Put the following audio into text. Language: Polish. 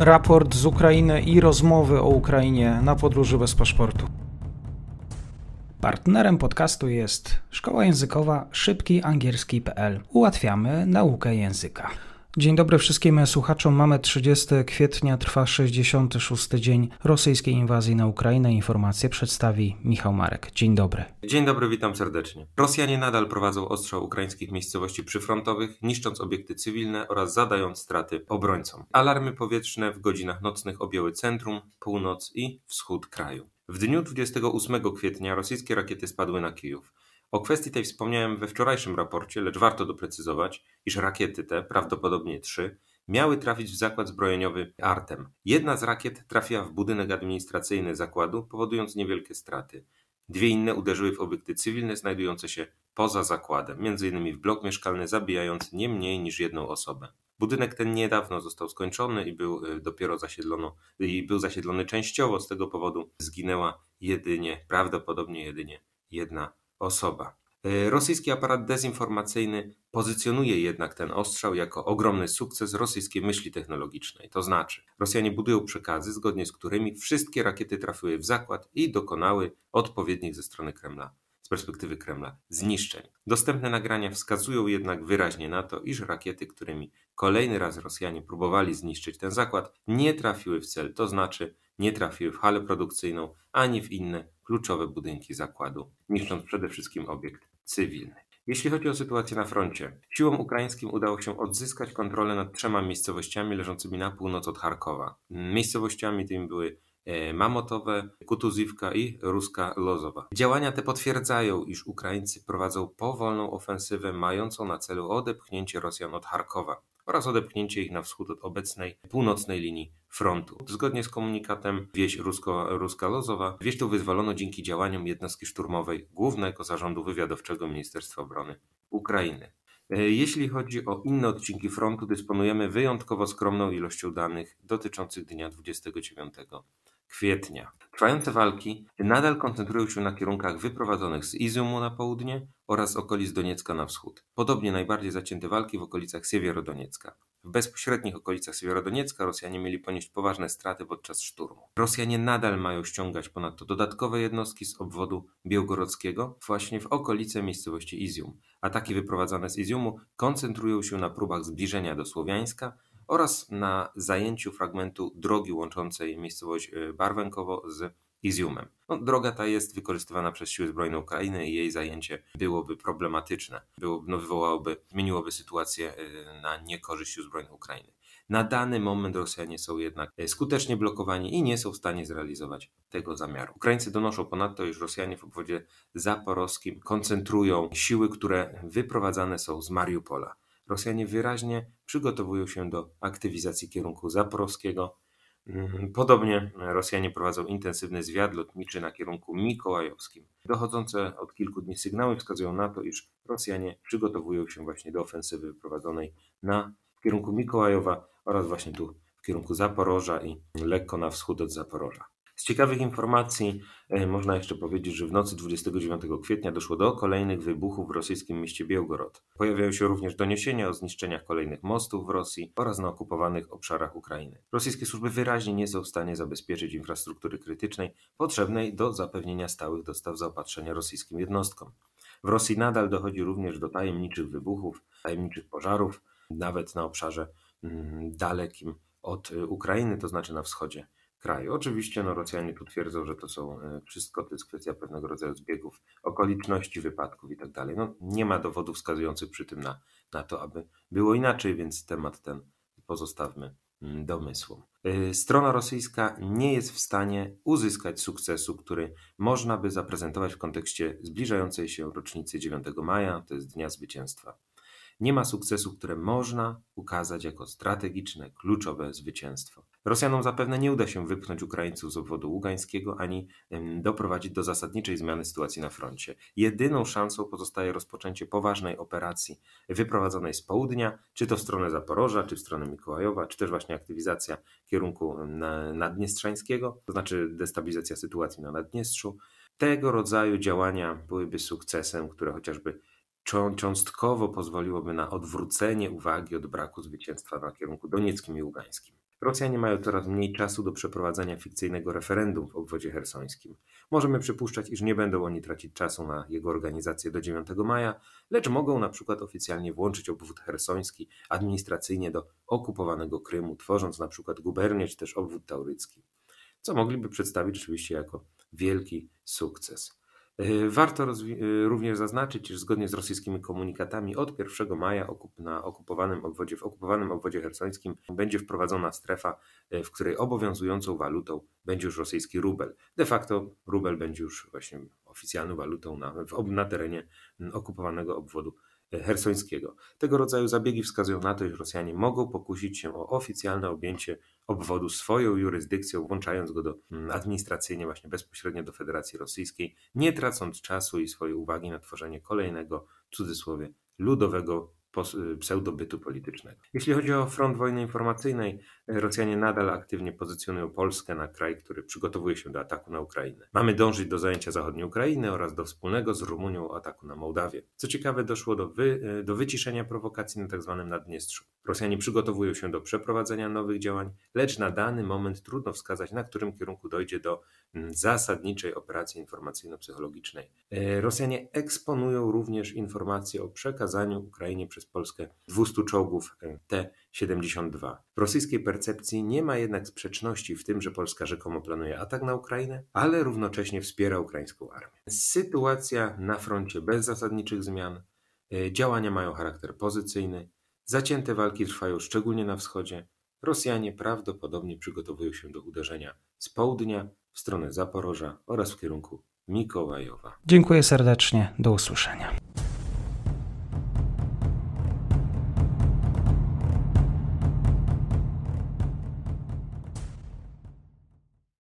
raport z Ukrainy i rozmowy o Ukrainie na podróży bez paszportu. Partnerem podcastu jest szkoła językowa szybkiangielski.pl. Ułatwiamy naukę języka. Dzień dobry wszystkim słuchaczom. Mamy 30 kwietnia, trwa 66 dzień rosyjskiej inwazji na Ukrainę. Informacje przedstawi Michał Marek. Dzień dobry. Dzień dobry, witam serdecznie. Rosjanie nadal prowadzą ostrzał ukraińskich miejscowości przyfrontowych, niszcząc obiekty cywilne oraz zadając straty obrońcom. Alarmy powietrzne w godzinach nocnych objęły centrum, północ i wschód kraju. W dniu 28 kwietnia rosyjskie rakiety spadły na Kijów. O kwestii tej wspomniałem we wczorajszym raporcie, lecz warto doprecyzować, iż rakiety te, prawdopodobnie trzy, miały trafić w zakład zbrojeniowy Artem. Jedna z rakiet trafiła w budynek administracyjny zakładu, powodując niewielkie straty. Dwie inne uderzyły w obiekty cywilne znajdujące się poza zakładem, m.in. w blok mieszkalny, zabijając nie mniej niż jedną osobę. Budynek ten niedawno został skończony i był e, dopiero zasiedlono, i był zasiedlony częściowo. Z tego powodu zginęła jedynie, prawdopodobnie jedynie jedna osoba. E, rosyjski aparat dezinformacyjny pozycjonuje jednak ten ostrzał jako ogromny sukces rosyjskiej myśli technologicznej. To znaczy, Rosjanie budują przekazy, zgodnie z którymi wszystkie rakiety trafiły w zakład i dokonały odpowiednich ze strony Kremla Z perspektywy Kremla zniszczeń. Dostępne nagrania wskazują jednak wyraźnie na to, iż rakiety, którymi kolejny raz Rosjanie próbowali zniszczyć ten zakład, nie trafiły w cel, to znaczy nie trafiły w halę produkcyjną ani w inne kluczowe budynki zakładu, niszcząc przede wszystkim obiekt cywilny. Jeśli chodzi o sytuację na froncie, siłom ukraińskim udało się odzyskać kontrolę nad trzema miejscowościami leżącymi na północ od Charkowa. Miejscowościami tymi były e, Mamotowe, Kutuzivka i Ruska Lozowa. Działania te potwierdzają, iż Ukraińcy prowadzą powolną ofensywę mającą na celu odepchnięcie Rosjan od Charkowa oraz odepchnięcie ich na wschód od obecnej północnej linii frontu. Zgodnie z komunikatem wieś Rusko, Ruska Lozowa, wieś tu wyzwolono dzięki działaniom jednostki szturmowej Głównego Zarządu Wywiadowczego Ministerstwa Obrony Ukrainy. E, jeśli chodzi o inne odcinki frontu, dysponujemy wyjątkowo skromną ilością danych dotyczących dnia 29 kwietnia. Trwające walki nadal koncentrują się na kierunkach wyprowadzonych z Izumu na południe oraz okolic Doniecka na wschód. Podobnie najbardziej zacięte walki w okolicach Siewierodoniecka. W bezpośrednich okolicach Siewierodoniecka Rosjanie mieli ponieść poważne straty podczas szturmu. Rosjanie nadal mają ściągać ponadto dodatkowe jednostki z obwodu białgorodzkiego właśnie w okolice miejscowości Izium. Ataki wyprowadzane z Iziumu koncentrują się na próbach zbliżenia do Słowiańska, oraz na zajęciu fragmentu drogi łączącej miejscowość y, Barwenkowo z Iziumem. No, droga ta jest wykorzystywana przez siły zbrojne Ukrainy i jej zajęcie byłoby problematyczne. byłoby no, wywołałoby, zmieniłoby sytuację y, na niekorzyść sił zbrojnych Ukrainy. Na dany moment Rosjanie są jednak y, skutecznie blokowani i nie są w stanie zrealizować tego zamiaru. Ukraińcy donoszą ponadto, iż Rosjanie w obwodzie zaporowskim koncentrują siły, które wyprowadzane są z Mariupola. Rosjanie wyraźnie przygotowują się do aktywizacji kierunku zaporowskiego. Mm, podobnie Rosjanie prowadzą intensywny zwiad lotniczy na kierunku mikołajowskim. Dochodzące od kilku dni sygnały wskazują na to, iż Rosjanie przygotowują się właśnie do ofensywy prowadzonej na kierunku Mikołajowa oraz właśnie tu w kierunku Zaporoża i lekko na wschód od Zaporoża. Z ciekawych informacji e, można jeszcze powiedzieć, że w nocy 29 kwietnia doszło do kolejnych wybuchów w rosyjskim mieście Białgorod. Pojawiają się również doniesienia o zniszczeniach kolejnych mostów w Rosji oraz na okupowanych obszarach Ukrainy. Rosyjskie służby wyraźnie nie są w stanie zabezpieczyć infrastruktury krytycznej potrzebnej do zapewnienia stałych dostaw zaopatrzenia rosyjskim jednostkom. W Rosji nadal dochodzi również do tajemniczych wybuchów, tajemniczych pożarów, nawet na obszarze mm, dalekim od e, Ukrainy, to znaczy na wschodzie kraju. Oczywiście no, Rosjanie tu twierdzą, że to są e, wszystko, to jest kwestia pewnego rodzaju zbiegów okoliczności, wypadków i tak dalej. No, nie ma dowodów wskazujących przy tym na, na to, aby było inaczej, więc temat ten pozostawmy mm, domysłom. E, strona rosyjska nie jest w stanie uzyskać sukcesu, który można by zaprezentować w kontekście zbliżającej się rocznicy 9 maja, to jest Dnia Zwycięstwa. Nie ma sukcesu, które można ukazać jako strategiczne, kluczowe zwycięstwo. Rosjanom zapewne nie uda się wypchnąć Ukraińców z obwodu ługańskiego ani doprowadzić do zasadniczej zmiany sytuacji na froncie. Jedyną szansą pozostaje rozpoczęcie poważnej operacji wyprowadzonej z południa, czy to w stronę Zaporoża, czy w stronę Mikołajowa, czy też właśnie aktywizacja kierunku naddniestrzańskiego, to znaczy destabilizacja sytuacji na Naddniestrzu. Tego rodzaju działania byłyby sukcesem, które chociażby cząstkowo pozwoliłoby na odwrócenie uwagi od braku zwycięstwa na kierunku donieckim i ługańskim. Rosjanie mają coraz mniej czasu do przeprowadzenia fikcyjnego referendum w obwodzie hersońskim. Możemy przypuszczać, iż nie będą oni tracić czasu na jego organizację do 9 maja, lecz mogą na przykład oficjalnie włączyć obwód hersoński administracyjnie do okupowanego Krymu, tworząc na przykład gubernię czy też obwód taurycki, co mogliby przedstawić oczywiście jako wielki sukces. Y, warto y, również zaznaczyć, że zgodnie z rosyjskimi komunikatami od 1 maja okup na okupowanym obwodzie, w okupowanym obwodzie hersońskim będzie wprowadzona strefa, y, w której obowiązującą walutą będzie już rosyjski rubel. De facto rubel będzie już właśnie oficjalną walutą na, na terenie okupowanego obwodu hersońskiego. Tego rodzaju zabiegi wskazują na to, iż Rosjanie mogą pokusić się o oficjalne objęcie obwodu swoją jurysdykcją, włączając go do mm, administracyjnie właśnie bezpośrednio do Federacji Rosyjskiej, nie tracąc czasu i swojej uwagi na tworzenie kolejnego, w cudzysłowie, ludowego Y, pseudobytu politycznego. Jeśli chodzi o front wojny informacyjnej, y, Rosjanie nadal aktywnie pozycjonują Polskę na kraj, który przygotowuje się do ataku na Ukrainę. Mamy dążyć do zajęcia zachodniej Ukrainy oraz do wspólnego z Rumunią ataku na Mołdawię. Co ciekawe, doszło do, wy, y, do wyciszenia prowokacji na tzw. Tak Naddniestrzu. Rosjanie przygotowują się do przeprowadzenia nowych działań, lecz na dany moment trudno wskazać, na którym kierunku dojdzie do mm, zasadniczej operacji informacyjno-psychologicznej. Rosjanie eksponują również informacje o przekazaniu Ukrainie przez przez Polskę 200 czołgów T-72. W rosyjskiej percepcji nie ma jednak sprzeczności w tym, że Polska rzekomo planuje atak na Ukrainę, ale równocześnie wspiera ukraińską armię. Sytuacja na froncie bez zasadniczych zmian, e, działania mają charakter pozycyjny, zacięte walki trwają szczególnie na wschodzie. Rosjanie prawdopodobnie przygotowują się do uderzenia z południa w stronę Zaporoża oraz w kierunku Mikołajowa. Dziękuję serdecznie, do usłyszenia.